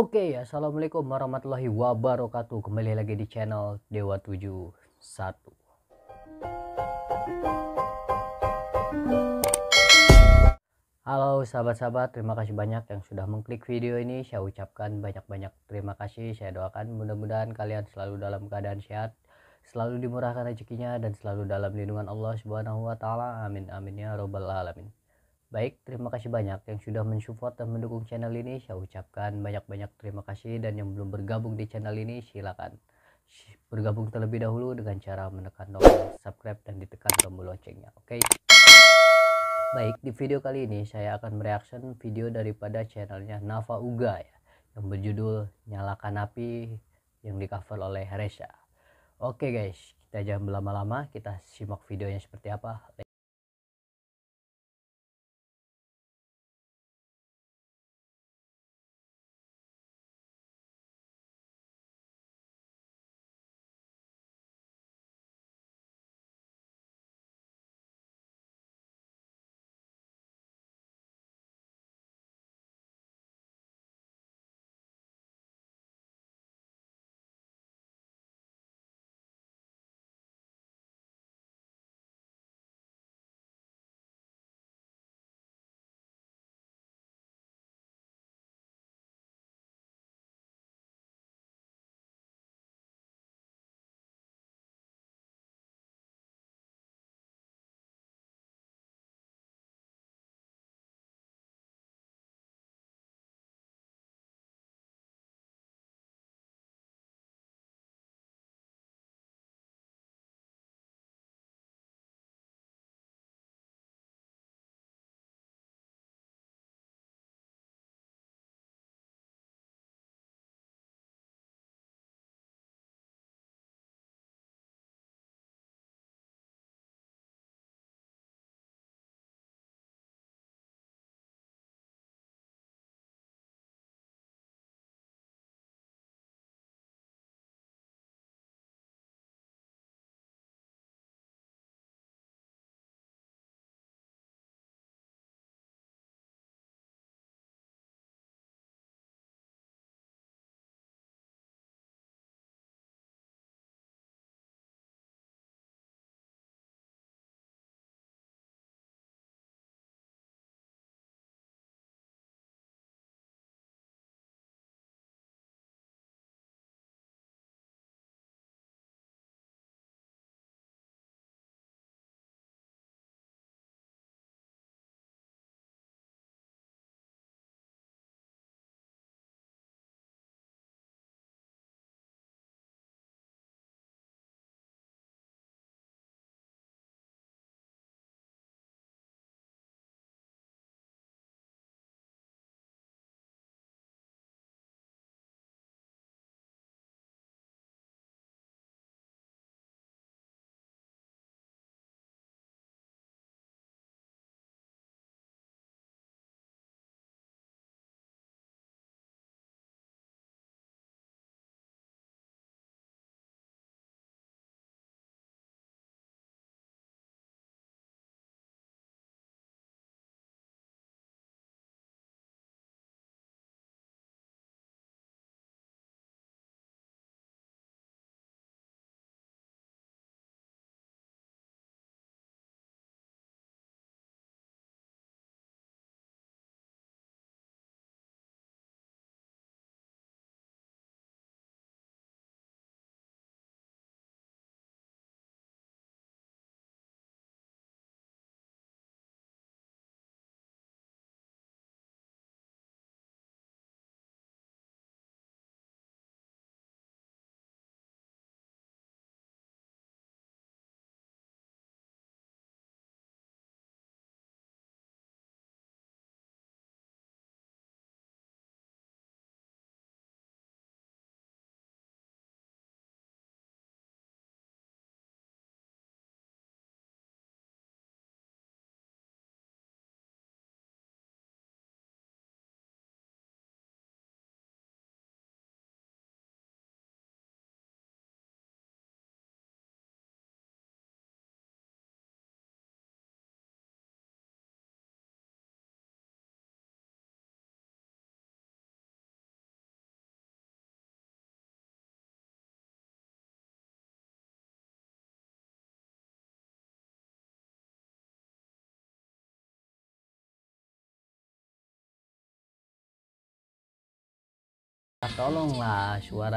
Oke okay, ya, Assalamualaikum warahmatullahi wabarakatuh. Kembali lagi di channel Dewa 71. Halo sahabat-sahabat, terima kasih banyak yang sudah mengklik video ini. Saya ucapkan banyak-banyak terima kasih. Saya doakan mudah-mudahan kalian selalu dalam keadaan sehat, selalu dimurahkan rezekinya dan selalu dalam lindungan Allah Subhanahu wa taala. Amin amin ya robbal alamin. Baik, terima kasih banyak yang sudah mensupport dan mendukung channel ini. Saya ucapkan banyak-banyak terima kasih dan yang belum bergabung di channel ini silakan bergabung terlebih dahulu dengan cara menekan tombol subscribe dan ditekan tombol loncengnya. Oke. Okay? Baik, di video kali ini saya akan mereaction video daripada channelnya Nava Uga ya, yang berjudul Nyalakan Api yang di cover oleh Reza. Oke okay guys, kita jangan berlama-lama, kita simak videonya seperti apa. tolonglah suara